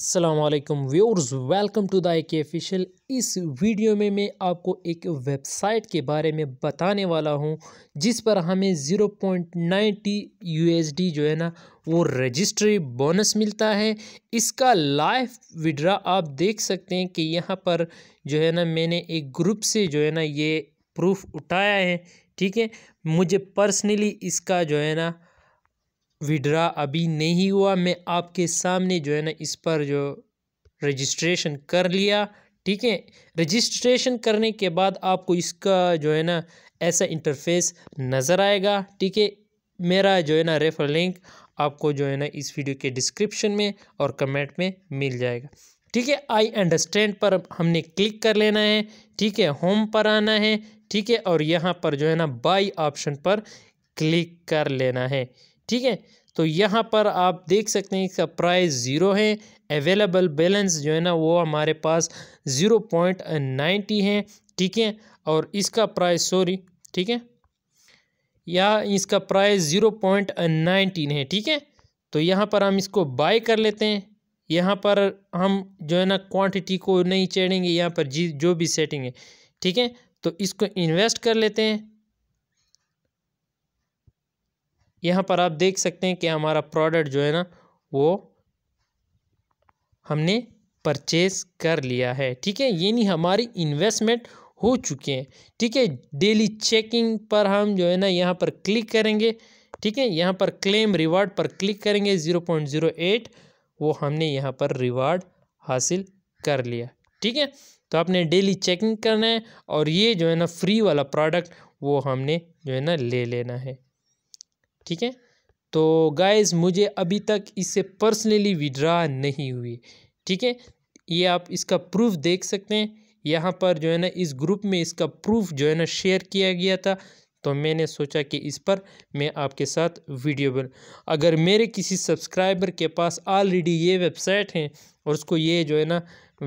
Aslam viewers welcome to the एक official इस video में मैं आपको एक वेबसाइट के बारे में बताने वाला हूं जिस पर हमें 0.90 डी जो है ना वो रजिस्ट्री बोनस मिलता है इसका लाइव विड्रा आप देख सकते हैं कि यहाँ पर जो है ना मैंने एक ग्रुप से जो है ना ये प्रूफ उठाया है ठीक है मुझे पर्सनली इसका जो है ना विड्रा अभी नहीं हुआ मैं आपके सामने जो है ना इस पर जो रजिस्ट्रेशन कर लिया ठीक है रजिस्ट्रेशन करने के बाद आपको इसका जो है ना ऐसा इंटरफेस नज़र आएगा ठीक है मेरा जो है ना रेफर लिंक आपको जो है ना इस वीडियो के डिस्क्रिप्शन में और कमेंट में मिल जाएगा ठीक है आई अंडरस्टैंड पर हमने क्लिक कर लेना है ठीक है होम पर आना है ठीक है और यहाँ पर जो है ना बाई ऑप्शन पर क्लिक कर लेना है ठीक है तो यहाँ पर आप देख सकते हैं इसका प्राइस ज़ीरो है अवेलेबल बैलेंस जो है ना वो हमारे पास ज़ीरो पॉइंट नाइन्टी है ठीक है और इसका प्राइस सॉरी ठीक है या इसका प्राइस ज़ीरो पॉइंट नाइनटीन है ठीक है तो यहाँ पर हम इसको बाय कर लेते हैं यहाँ पर हम जो है ना क्वांटिटी को नहीं चढ़ेंगे यहाँ पर जी जो भी सेटिंग है ठीक है तो इसको इन्वेस्ट कर लेते हैं यहाँ पर आप देख सकते हैं कि हमारा प्रोडक्ट जो है ना वो हमने परचेस कर लिया है ठीक है यानी हमारी इन्वेस्टमेंट हो चुके हैं ठीक है डेली चेकिंग पर हम जो है ना यहाँ पर क्लिक करेंगे ठीक है यहाँ पर क्लेम रिवार्ड पर क्लिक करेंगे ज़ीरो पॉइंट ज़ीरो एट वो हमने यहाँ पर रिवार्ड हासिल कर लिया ठीक है तो आपने डेली चेकिंग करना है और ये जो है ना फ्री वाला प्रोडक्ट वो हमने जो है ना ले लेना है ठीक है तो गाइज़ मुझे अभी तक इससे पर्सनली विड्रा नहीं हुई ठीक है ये आप इसका प्रूफ देख सकते हैं यहाँ पर जो है ना इस ग्रुप में इसका प्रूफ जो है ना शेयर किया गया था तो मैंने सोचा कि इस पर मैं आपके साथ वीडियो बन अगर मेरे किसी सब्सक्राइबर के पास ऑलरेडी ये वेबसाइट है और उसको ये जो है ना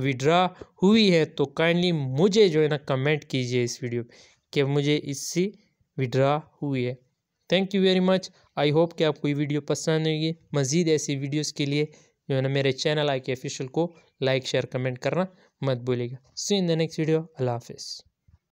विड्रा हुई है तो काइंडली मुझे जो है ना कमेंट कीजिए इस वीडियो कि मुझे इससे विड्रा हुई है thank you very much I hope कि आपको ये वीडियो पसंद आएगी मज़ीद ऐसी वीडियोस के लिए जो है ना मेरे चैनल आई के ऑफिशियल को लाइक शेयर कमेंट करना मत भूलिएगा see in the next video Allah हाफिज़